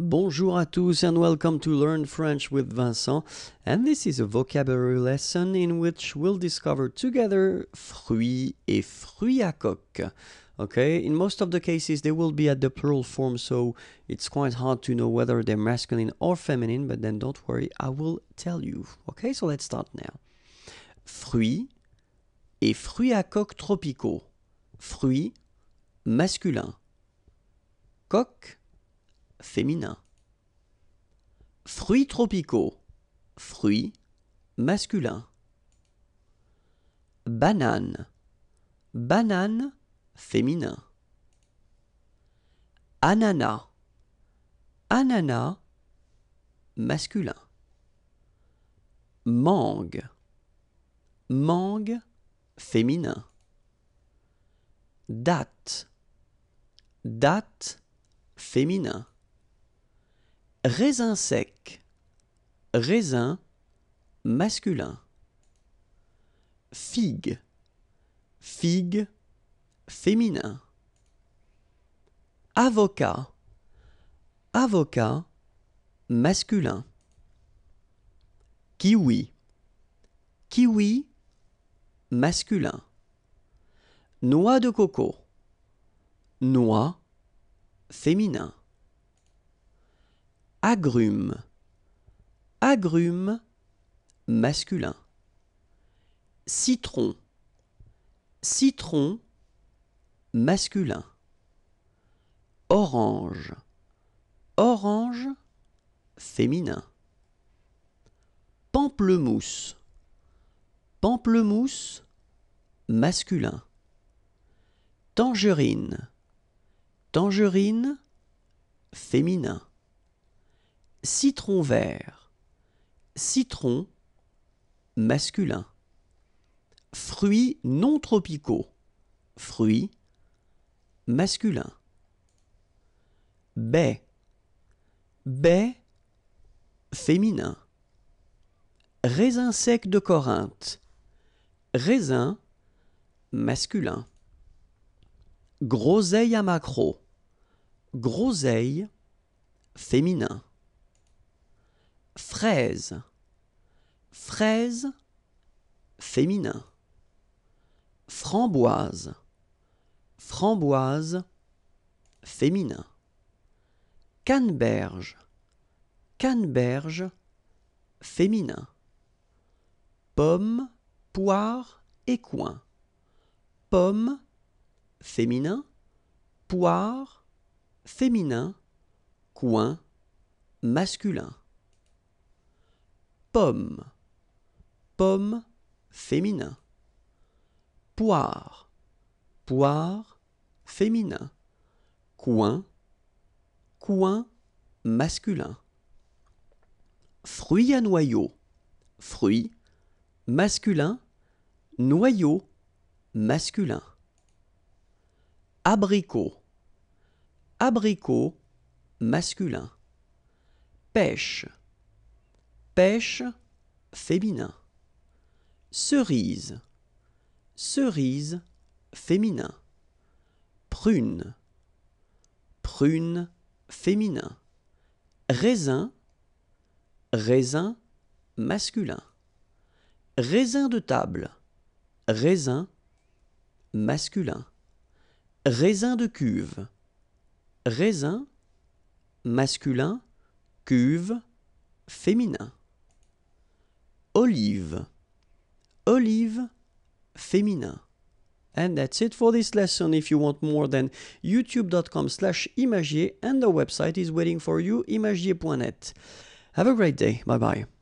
Bonjour à tous and welcome to Learn French with Vincent. And this is a vocabulary lesson in which we'll discover together fruit et fruit à coque. Okay, in most of the cases they will be at the plural form, so it's quite hard to know whether they're masculine or feminine, but then don't worry, I will tell you. Okay, so let's start now. Fruits et fruit à coque tropicaux. Fruits, masculin. Coque féminin. Fruits tropicaux. Fruits masculin. Banane. Banane féminin. Ananas. Ananas masculin. Mangue. Mangue féminin. Date. Date féminin. Raisin sec. Raisin masculin. Figue. Figue féminin. Avocat. Avocat masculin. Kiwi. Kiwi masculin. Noix de coco. Noix féminin agrumes. Agrumes masculin. Citron. Citron masculin. Orange. Orange féminin. Pamplemousse. Pamplemousse masculin. Tangerine. Tangerine féminin. Citron vert. Citron masculin. Fruits non tropicaux. Fruits masculin. Baie. Baie féminin. Raisin sec de Corinthe. Raisin masculin. Groseille à macro. Groseille féminin fraise, fraise féminin, framboise, framboise féminin, canneberge, canneberge féminin, pomme, poire et coin, pomme féminin, poire féminin, coin masculin pomme pomme féminin poire poire féminin Coin, coin, masculin fruit à noyau fruit masculin noyau masculin abricot abricot masculin pêche pêche féminin. Cerise, cerise féminin. Prune, prune féminin. Raisin, raisin masculin. Raisin de table, raisin masculin. Raisin de cuve, raisin masculin, cuve féminin. olive. Olive, féminin. And that's it for this lesson. If you want more, then youtube.com slash imagier and the website is waiting for you, imagier.net. Have a great day. Bye bye.